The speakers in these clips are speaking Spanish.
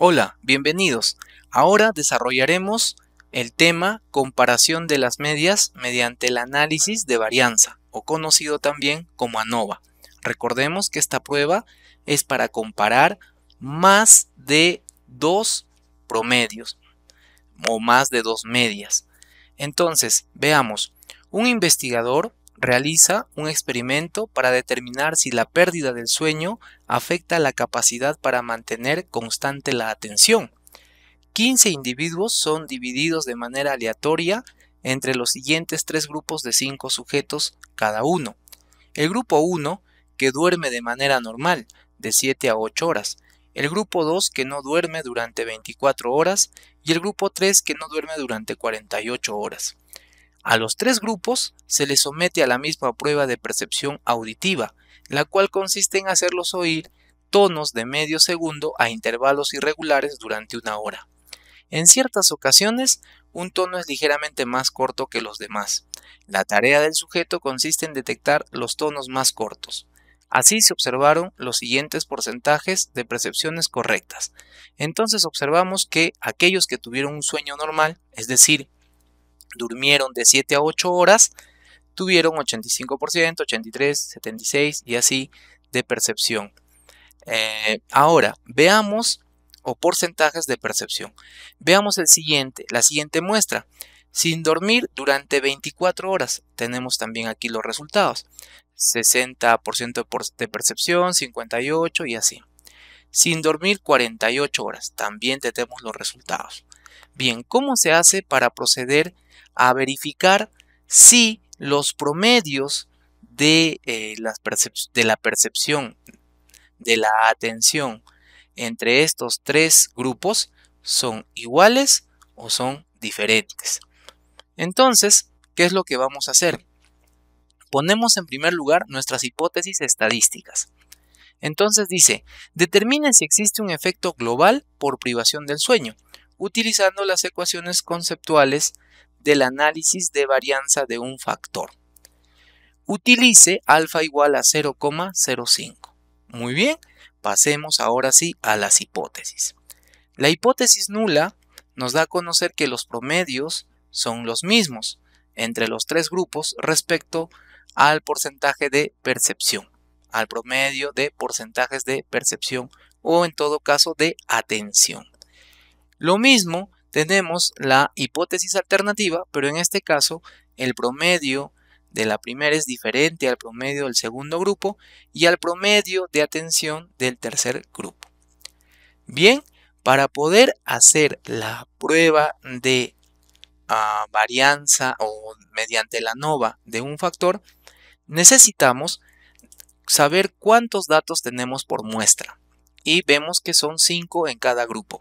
Hola, bienvenidos. Ahora desarrollaremos el tema comparación de las medias mediante el análisis de varianza, o conocido también como ANOVA. Recordemos que esta prueba es para comparar más de dos promedios o más de dos medias. Entonces, veamos, un investigador realiza un experimento para determinar si la pérdida del sueño afecta la capacidad para mantener constante la atención. 15 individuos son divididos de manera aleatoria entre los siguientes tres grupos de cinco sujetos cada uno. El grupo 1, que duerme de manera normal, de 7 a 8 horas. El grupo 2, que no duerme durante 24 horas. Y el grupo 3, que no duerme durante 48 horas. A los tres grupos se les somete a la misma prueba de percepción auditiva, la cual consiste en hacerlos oír tonos de medio segundo a intervalos irregulares durante una hora. En ciertas ocasiones, un tono es ligeramente más corto que los demás. La tarea del sujeto consiste en detectar los tonos más cortos. Así se observaron los siguientes porcentajes de percepciones correctas. Entonces observamos que aquellos que tuvieron un sueño normal, es decir, durmieron de 7 a 8 horas, tuvieron 85%, 83, 76 y así de percepción. Eh, ahora, veamos o porcentajes de percepción. Veamos el siguiente, la siguiente muestra. Sin dormir durante 24 horas. Tenemos también aquí los resultados. 60% de percepción, 58 y así. Sin dormir 48 horas. También tenemos los resultados. Bien, ¿cómo se hace para proceder a verificar si los promedios de, eh, de la percepción, de la atención entre estos tres grupos son iguales o son diferentes. Entonces, ¿qué es lo que vamos a hacer? Ponemos en primer lugar nuestras hipótesis estadísticas. Entonces dice, determina si existe un efecto global por privación del sueño, utilizando las ecuaciones conceptuales del análisis de varianza de un factor. Utilice alfa igual a 0,05. Muy bien, pasemos ahora sí a las hipótesis. La hipótesis nula nos da a conocer que los promedios son los mismos entre los tres grupos respecto al porcentaje de percepción, al promedio de porcentajes de percepción o en todo caso de atención. Lo mismo tenemos la hipótesis alternativa, pero en este caso el promedio de la primera es diferente al promedio del segundo grupo y al promedio de atención del tercer grupo. Bien, para poder hacer la prueba de ah, varianza o mediante la nova de un factor, necesitamos saber cuántos datos tenemos por muestra y vemos que son 5 en cada grupo.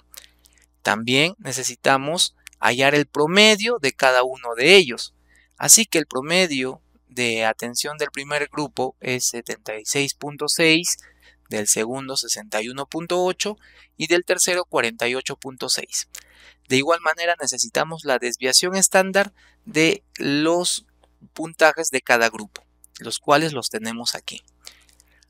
También necesitamos hallar el promedio de cada uno de ellos. Así que el promedio de atención del primer grupo es 76.6, del segundo 61.8 y del tercero 48.6. De igual manera necesitamos la desviación estándar de los puntajes de cada grupo, los cuales los tenemos aquí.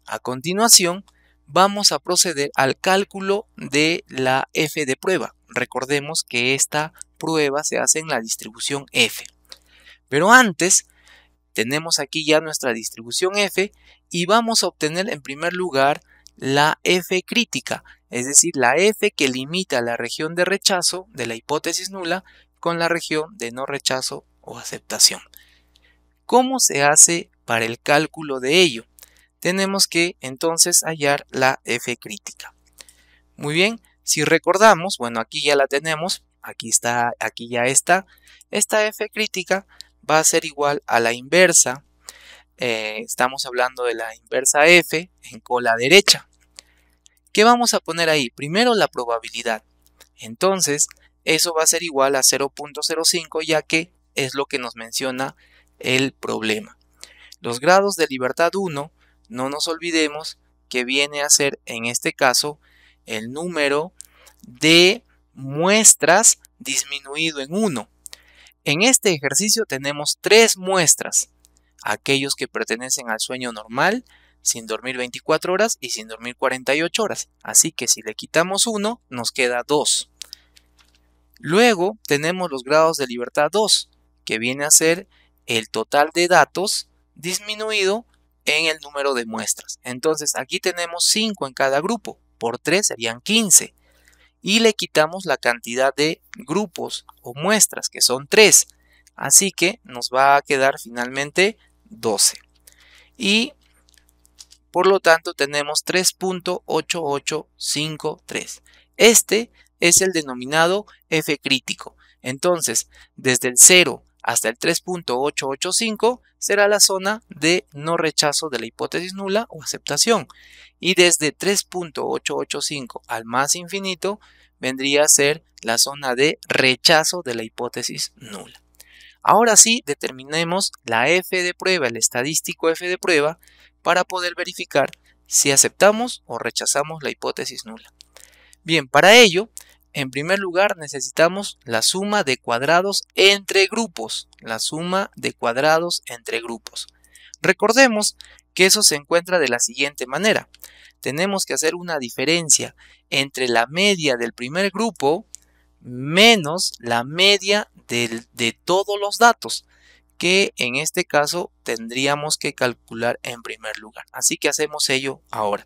A continuación, vamos a proceder al cálculo de la F de prueba. Recordemos que esta prueba se hace en la distribución F. Pero antes, tenemos aquí ya nuestra distribución F y vamos a obtener en primer lugar la F crítica, es decir, la F que limita la región de rechazo de la hipótesis nula con la región de no rechazo o aceptación. ¿Cómo se hace para el cálculo de ello? Tenemos que entonces hallar la F crítica. Muy bien, si recordamos, bueno, aquí ya la tenemos, aquí está, aquí ya está, esta F crítica va a ser igual a la inversa, eh, estamos hablando de la inversa F en cola derecha. ¿Qué vamos a poner ahí? Primero la probabilidad. Entonces, eso va a ser igual a 0.05 ya que es lo que nos menciona el problema. Los grados de libertad 1, no nos olvidemos que viene a ser en este caso el número de muestras disminuido en 1. En este ejercicio tenemos tres muestras. Aquellos que pertenecen al sueño normal, sin dormir 24 horas y sin dormir 48 horas. Así que si le quitamos 1, nos queda 2. Luego tenemos los grados de libertad 2, que viene a ser el total de datos disminuido en el número de muestras. Entonces aquí tenemos 5 en cada grupo, por 3 serían 15 y le quitamos la cantidad de grupos o muestras, que son 3. Así que nos va a quedar finalmente 12. Y por lo tanto tenemos 3.8853. Este es el denominado F crítico. Entonces, desde el 0 hasta el 3.885 será la zona de no rechazo de la hipótesis nula o aceptación. Y desde 3.885 al más infinito vendría a ser la zona de rechazo de la hipótesis nula. Ahora sí, determinemos la F de prueba, el estadístico F de prueba, para poder verificar si aceptamos o rechazamos la hipótesis nula. Bien, para ello en primer lugar necesitamos la suma de cuadrados entre grupos. La suma de cuadrados entre grupos. Recordemos que eso se encuentra de la siguiente manera. Tenemos que hacer una diferencia entre la media del primer grupo menos la media de todos los datos que en este caso tendríamos que calcular en primer lugar. Así que hacemos ello ahora.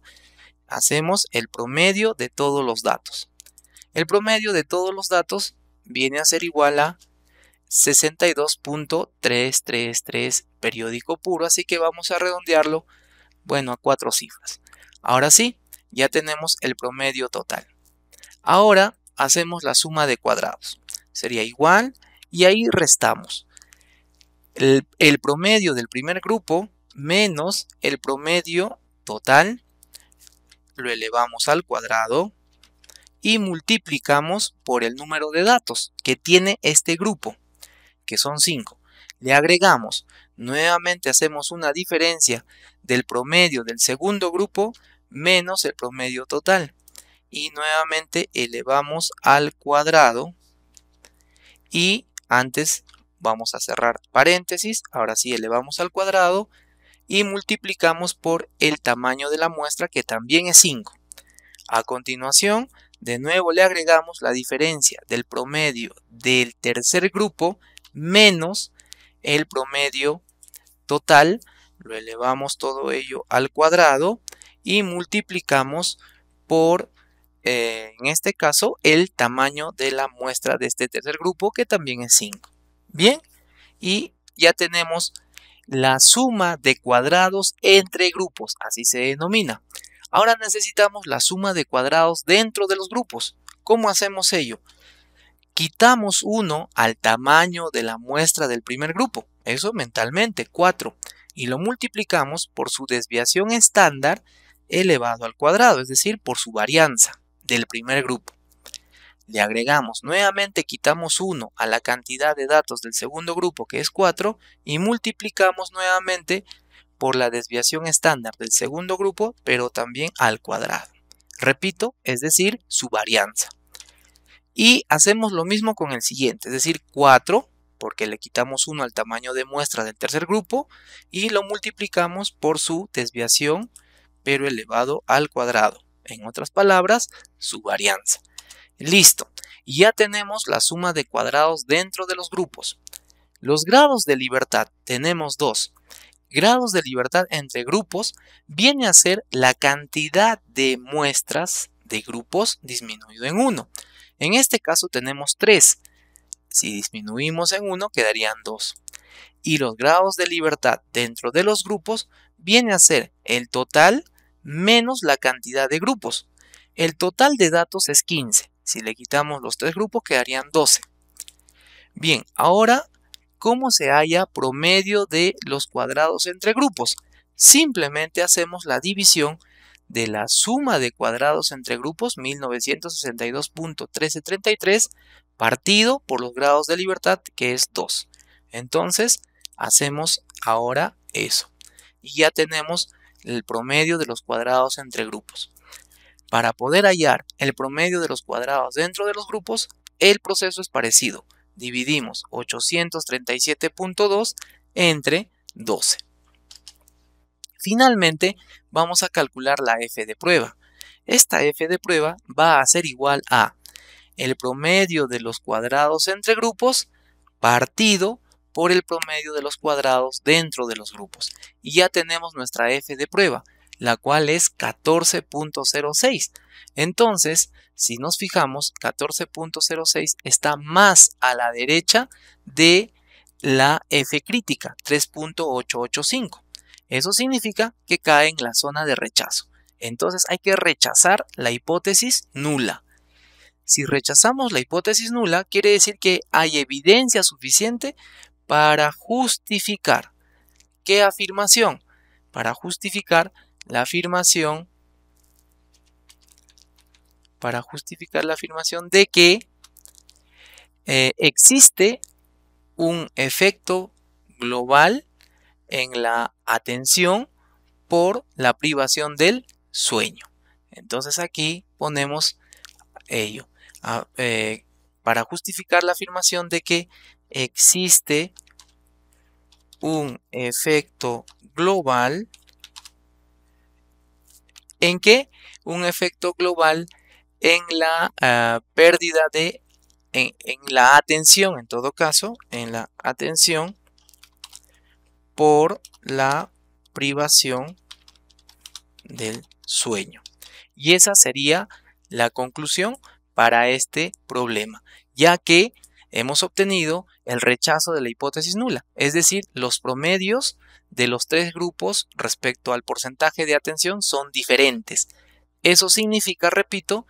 Hacemos el promedio de todos los datos. El promedio de todos los datos viene a ser igual a 62.333 periódico puro, así que vamos a redondearlo, bueno, a cuatro cifras. Ahora sí, ya tenemos el promedio total. Ahora hacemos la suma de cuadrados. Sería igual y ahí restamos. El, el, promedio del primer grupo menos el promedio total, lo elevamos al cuadrado, y multiplicamos por el número de datos que tiene este grupo, que son 5. Le agregamos, nuevamente hacemos una diferencia del promedio del segundo grupo menos el promedio total. Y nuevamente elevamos al cuadrado y antes vamos a cerrar paréntesis, ahora sí elevamos al cuadrado y multiplicamos por el tamaño de la muestra que también es 5. A continuación de nuevo le agregamos la diferencia del promedio del tercer grupo menos el promedio total. Lo elevamos todo ello al cuadrado y multiplicamos por, eh, en este caso, el tamaño de la muestra de este tercer grupo que también es 5. Bien, y ya tenemos la suma de cuadrados entre grupos, así se denomina. Ahora necesitamos la suma de cuadrados dentro de los grupos. ¿Cómo hacemos ello? Quitamos 1 al tamaño de la muestra del primer grupo, eso mentalmente, 4, y lo multiplicamos por su desviación estándar elevado al cuadrado, es decir, por su varianza del primer grupo. Le agregamos, nuevamente quitamos 1 a la cantidad de datos del segundo grupo, que es 4, y multiplicamos nuevamente por la desviación estándar del segundo grupo, pero también al cuadrado. Repito, es decir, su varianza. Y hacemos lo mismo con el siguiente, es decir, 4, porque le quitamos 1 al tamaño de muestra del tercer grupo, y lo multiplicamos por su desviación, pero elevado al cuadrado. En otras palabras, su varianza. Listo, ya tenemos la suma de cuadrados dentro de los grupos. Los grados de libertad tenemos dos, grados de libertad entre grupos viene a ser la cantidad de muestras de grupos disminuido en 1. En este caso tenemos 3. Si disminuimos en 1 quedarían 2. Y los grados de libertad dentro de los grupos viene a ser el total menos la cantidad de grupos. El total de datos es 15. Si le quitamos los tres grupos quedarían 12. Bien, ahora ¿Cómo se halla promedio de los cuadrados entre grupos? Simplemente hacemos la división de la suma de cuadrados entre grupos 1962.1333 partido por los grados de libertad que es 2. Entonces hacemos ahora eso y ya tenemos el promedio de los cuadrados entre grupos. Para poder hallar el promedio de los cuadrados dentro de los grupos, el proceso es parecido dividimos 837.2 entre 12. Finalmente, vamos a calcular la F de prueba. Esta F de prueba va a ser igual a el promedio de los cuadrados entre grupos partido por el promedio de los cuadrados dentro de los grupos. Y ya tenemos nuestra F de prueba la cual es 14.06. Entonces, si nos fijamos, 14.06 está más a la derecha de la F crítica, 3.885. Eso significa que cae en la zona de rechazo. Entonces hay que rechazar la hipótesis nula. Si rechazamos la hipótesis nula, quiere decir que hay evidencia suficiente para justificar. ¿Qué afirmación? Para justificar la afirmación para justificar la afirmación de que eh, existe un efecto global en la atención por la privación del sueño. Entonces aquí ponemos ello ah, eh, para justificar la afirmación de que existe un efecto global ¿En qué? Un efecto global en la ah, pérdida de, en la atención, en todo caso, en la atención por la privación del sueño. Y esa sería la conclusión para este problema, ya que hemos obtenido el rechazo de la hipótesis nula, es decir, los promedios de los tres grupos respecto al porcentaje de atención son diferentes. Eso significa, repito,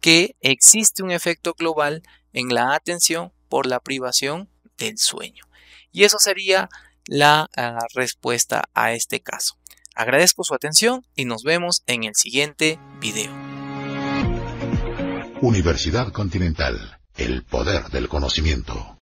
que existe un efecto global en la atención por la privación del sueño. Y eso sería la ah, respuesta a este caso. Agradezco su atención y nos vemos en el siguiente video. Universidad Continental, el poder del conocimiento.